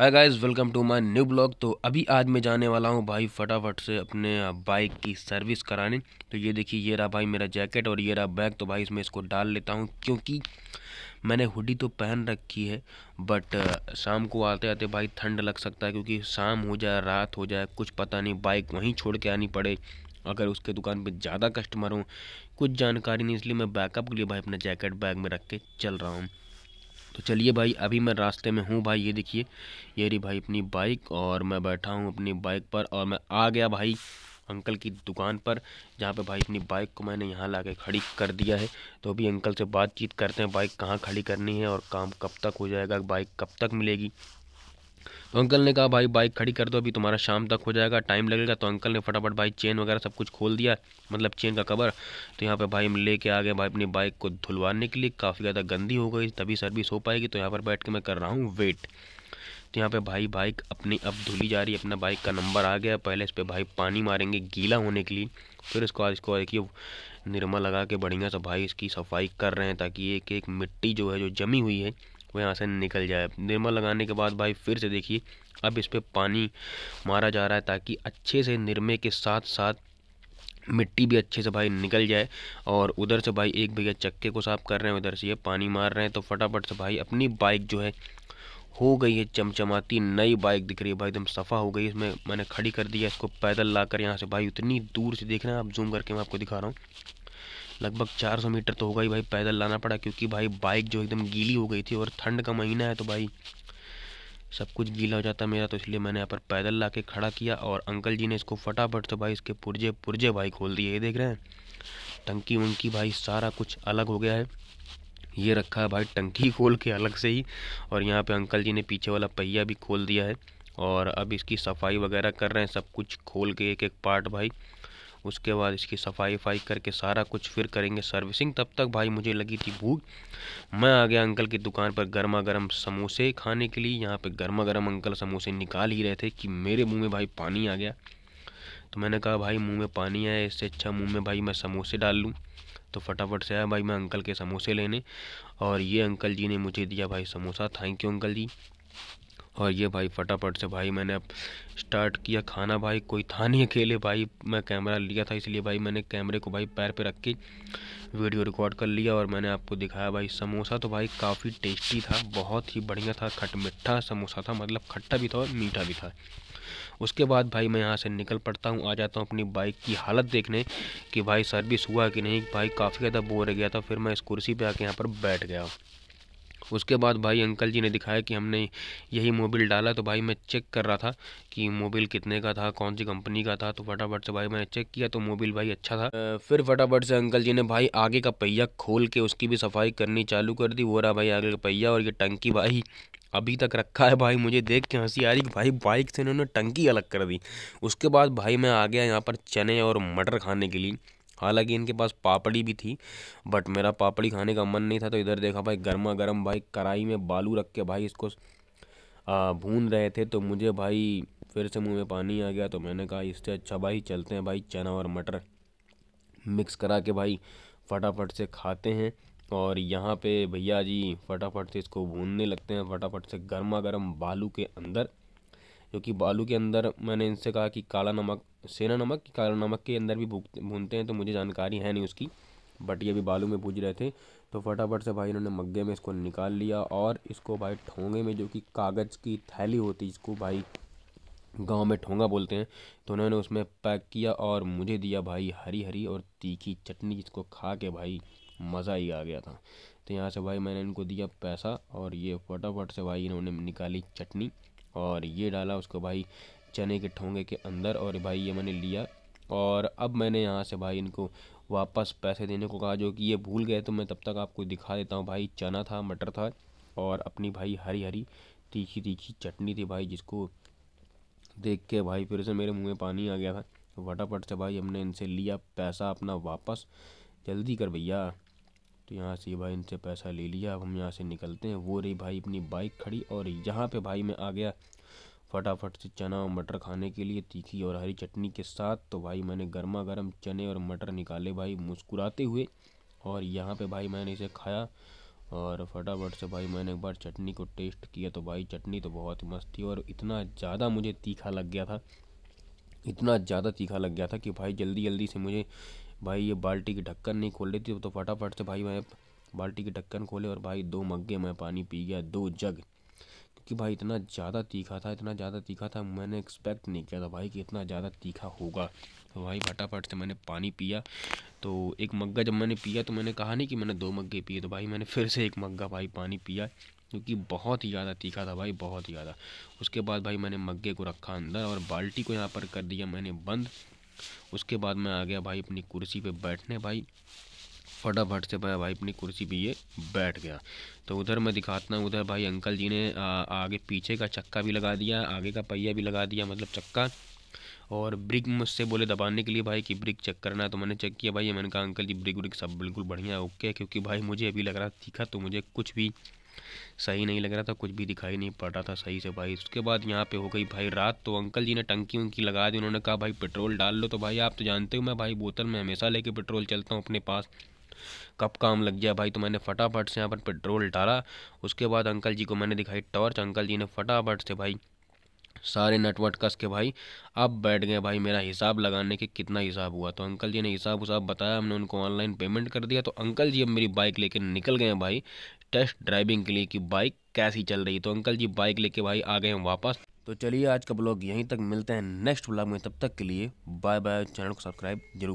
hi guys welcome to my new blog तो अभी आज मैं जाने वाला हूँ भाई फटाफट से अपने बाइक की सर्विस कराने तो ये देखिए ये रहा भाई मेरा जैकेट और ये रहा बैग तो भाई इसमें इसको डाल लेता हूँ क्योंकि मैंने हुडी तो पहन रखी है बट शाम को आते आते भाई ठंड लग सकता है क्योंकि शाम हो जाए रात हो जाए कुछ पता नहीं बाइक वहीं छोड़ के आनी पड़े अगर उसके दुकान पर ज़्यादा कस्टमर हों कुछ जानकारी नहीं इसलिए मैं बैकअप के लिए भाई अपना जैकेट बैग में रख के चल रहा हूँ तो चलिए भाई अभी मैं रास्ते में हूँ भाई ये देखिए ये रही भाई अपनी बाइक और मैं बैठा हूँ अपनी बाइक पर और मैं आ गया भाई अंकल की दुकान पर जहाँ पे भाई अपनी बाइक को मैंने यहाँ ला के खड़ी कर दिया है तो अभी अंकल से बातचीत करते हैं बाइक कहाँ खड़ी करनी है और काम कब तक हो जाएगा बाइक कब तक मिलेगी तो अंकल ने कहा भाई बाइक खड़ी कर दो अभी तुम्हारा शाम तक हो जाएगा टाइम लगेगा तो अंकल ने फटाफट भाई चेन वगैरह सब कुछ खोल दिया मतलब चेन का कवर तो यहाँ पर भाई हम लेके आ गए भाई अपनी बाइक को धुलवाने के लिए काफ़ी ज़्यादा गंदी हो गई तभी सर्विस हो पाएगी तो यहाँ पर बैठ के मैं कर रहा हूँ वेट तो यहाँ पे भाई बाइक अपनी अब धुली जा रही है अपना बाइक का नंबर आ गया पहले इस पर भाई पानी मारेंगे गीला होने के लिए फिर इसको आज इसको देखिए निरमा लगा के बढ़िया से भाई इसकी सफाई कर रहे हैं ताकि एक एक मिट्टी जो है जो जमी हुई है वो यहाँ से निकल जाए निरमा लगाने के बाद भाई फिर से देखिए अब इस पर पानी मारा जा रहा है ताकि अच्छे से निरमे के साथ साथ मिट्टी भी अच्छे से भाई निकल जाए और उधर से भाई एक भैया चक्के को साफ कर रहे हैं उधर से ये पानी मार रहे हैं तो फटाफट से भाई अपनी बाइक जो है हो गई है चमचमाती नई बाइक दिख रही है भाई एकदम सफ़ा हो गई इसमें मैंने खड़ी कर दिया इसको पैदल ला कर यहाँ से भाई उतनी दूर से देख रहे हैं आप जूम करके मैं आपको दिखा रहा हूँ लगभग 400 मीटर तो होगा ही भाई पैदल लाना पड़ा क्योंकि भाई बाइक जो एकदम गीली हो गई थी और ठंड का महीना है तो भाई सब कुछ गीला हो जाता मेरा तो इसलिए मैंने यहाँ पर पैदल ला के खड़ा किया और अंकल जी ने इसको फटाफट तो भाई इसके पुर्जे पुर्जे भाई खोल दिए ये देख रहे हैं टंकी वंकी भाई सारा कुछ अलग हो गया है ये रखा है भाई टंकी खोल के अलग से ही और यहाँ पे अंकल जी ने पीछे वाला पहिया भी खोल दिया है और अब इसकी सफाई वगैरह कर रहे हैं सब कुछ खोल के एक एक पार्ट भाई उसके बाद इसकी सफाई वफाई करके सारा कुछ फिर करेंगे सर्विसिंग तब तक भाई मुझे लगी थी भूख मैं आ गया अंकल की दुकान पर गर्मा गर्म समोसे खाने के लिए यहाँ पे गर्मा गर्म अंकल समोसे निकाल ही रहे थे कि मेरे मुँह में भाई पानी आ गया तो मैंने कहा भाई मुँह में पानी आया इससे अच्छा मुँह में भाई मैं समोसे डाल लूँ तो फटाफट से आया भाई मैं अंकल के समोसे लेने और ये अंकल जी ने मुझे दिया भाई samosa thank you uncle ji और ये भाई फटाफट से भाई मैंने अब स्टार्ट किया खाना भाई कोई था नहीं अकेले भाई मैं कैमरा लिया था इसलिए भाई मैंने कैमरे को भाई पैर पे रख के वीडियो रिकॉर्ड कर लिया और मैंने आपको दिखाया भाई समोसा तो भाई काफ़ी टेस्टी था बहुत ही बढ़िया था खट मिठा समोसा था मतलब खट्टा भी था और मीठा भी था उसके बाद भाई मैं यहाँ से निकल पड़ता हूँ आ जाता हूँ अपनी बाइक की हालत देखने कि भाई सर्विस हुआ कि नहीं भाई काफ़ी ज़्यादा बोर रह गया था फिर मैं इस कुर्सी पर आके यहाँ पर बैठ गया उसके बाद भाई अंकल जी ने दिखाया कि हमने यही मोबिल डाला तो भाई मैं चेक कर रहा था कि मोबिल कितने का था कौन सी कंपनी का था तो फटाफट से भाई मैंने चेक किया तो मोबिल भाई अच्छा था फिर फटाफट से अंकल जी ने भाई आगे का पहिया खोल के उसकी भी सफाई करनी चालू कर दी वो रहा भाई आगे का पहिया और ये टंकी भाई अभी तक रखा है भाई मुझे देख के हंसी आ रही कि भाई बाइक से इन्होंने टंकी अलग कर दी उसके बाद भाई मैं आ गया यहाँ पर चने और मटर खाने के लिए हालांकि इनके पास पापड़ी भी थी बट मेरा पापड़ी खाने का मन नहीं था तो इधर देखा भाई गर्मा गर्म भाई कढ़ाई में बालू रख के भाई इसको भून रहे थे तो मुझे भाई फिर से मुंह में पानी आ गया तो मैंने कहा इससे अच्छा भाई चलते हैं भाई चना और मटर मिक्स करा के भाई फटाफट से खाते हैं और यहाँ पे भैया जी फटाफट से इसको भूनने लगते हैं फटाफट से गर्मा गर्म बालू के अंदर क्योंकि बालू के अंदर मैंने इनसे कहा कि काला नमक सेना नमक काला नमक के अंदर भी भूनते हैं तो मुझे जानकारी है नहीं उसकी बट ये भी बालू में भूज रहे थे तो फटाफट से भाई इन्होंने मग्गे में इसको निकाल लिया और इसको भाई ठोंगे में जो कि कागज़ की थैली होती इसको भाई गांव में ठोंगा बोलते हैं तो उन्होंने उसमें पैक किया और मुझे दिया भाई हरी हरी और तीखी चटनी जिसको खा के भाई मज़ा ही आ गया था तो यहाँ से भाई मैंने इनको दिया पैसा और ये फटाफट से भाई इन्होंने निकाली चटनी और ये डाला उसको भाई चने के ठोंगे के अंदर और भाई ये मैंने लिया और अब मैंने यहाँ से भाई इनको वापस पैसे देने को कहा जो कि ये भूल गए तो मैं तब तक आपको दिखा देता हूँ भाई चना था मटर था और अपनी भाई हरी हरी तीखी तीखी चटनी थी भाई जिसको देख के भाई फिर से मेरे मुँह में पानी आ गया था फटाफट से भाई हमने इनसे लिया पैसा अपना वापस जल्दी कर भैया तो यहाँ से भाई इनसे पैसा ले लिया अब हम यहाँ से निकलते हैं वो रही भाई अपनी बाइक खड़ी और यहाँ पे भाई मैं आ गया फटाफट से चना और मटर खाने के लिए तीखी और हरी चटनी के साथ तो भाई मैंने गर्मा गर्म चने और मटर निकाले भाई मुस्कुराते हुए और यहाँ पे भाई मैंने इसे खाया और फटाफट से भाई मैंने एक बार चटनी को टेस्ट किया तो भाई चटनी तो बहुत ही मस्त थी और इतना ज़्यादा मुझे तीखा लग गया था इतना ज़्यादा तीखा लग गया था कि भाई जल्दी जल्दी से मुझे भाई ये बाल्टी की ढक्कन नहीं खोल रही थी तो फटाफट से भाई मैं बाल्टी की ढक्कन खोले और भाई दो मग्गे मैं पानी पी गया दो जग क्योंकि भाई इतना ज़्यादा तीखा था इतना ज़्यादा तीखा था मैंने एक्सपेक्ट नहीं किया था भाई कि इतना ज़्यादा तीखा होगा तो भाई फटाफट से मैंने पानी पिया तो एक मग्गा जब मैंने पिया तो मैंने कहा नहीं कि मैंने दो मग्गे पिए तो भाई मैंने फिर से एक मग्गा भाई पानी पिया क्योंकि बहुत ही ज़्यादा तीखा था भाई बहुत ही ज़्यादा उसके बाद भाई मैंने मग्गे को रखा अंदर और बाल्टी को यहाँ पर कर दिया मैंने बंद उसके बाद मैं आ गया भाई अपनी कुर्सी पे बैठने भाई फटाफट से भाई भाई अपनी कुर्सी पे ये बैठ गया तो उधर मैं दिखाता हूँ उधर भाई अंकल जी ने आ, आगे पीछे का चक्का भी लगा दिया आगे का पहिया भी लगा दिया मतलब चक्का और ब्रिक मुझसे बोले दबाने के लिए भाई कि ब्रिक चेक करना तो मैंने चेक किया भाई मैंने कहा अंकल जी ब्रिक व्रिक सब बिल्कुल बढ़िया ओके क्योंकि भाई मुझे अभी लग रहा तीखा तो मुझे कुछ भी सही नहीं लग रहा था कुछ भी दिखाई नहीं पड़ रहा था सही से भाई उसके बाद यहाँ पे हो गई भाई रात तो अंकल जी ने टंकी वंकी लगा दी उन्होंने कहा भाई पेट्रोल डाल लो तो भाई आप तो जानते हो मैं भाई बोतल में हमेशा लेके पेट्रोल चलता हूँ अपने पास कब काम लग गया भाई तो मैंने फटाफट से यहाँ पर पेट्रोल डाला उसके बाद अंकल जी को मैंने दिखाई टॉर्च अंकल जी ने फटाफट से भाई सारे नेटवर्क कस के भाई अब बैठ गए भाई मेरा हिसाब लगाने के कितना हिसाब हुआ तो अंकल जी ने हिसाब उसाब बताया हमने उनको ऑनलाइन पेमेंट कर दिया तो अंकल जी अब मेरी बाइक लेके निकल गए भाई टेस्ट ड्राइविंग के लिए कि बाइक कैसी चल रही तो अंकल जी बाइक लेके भाई आ गए हैं वापस तो चलिए आज का ब्लॉग यहीं तक मिलते हैं नेक्स्ट ब्लॉग में तब तक के लिए बाय बाय चैनल को सब्सक्राइब जरूर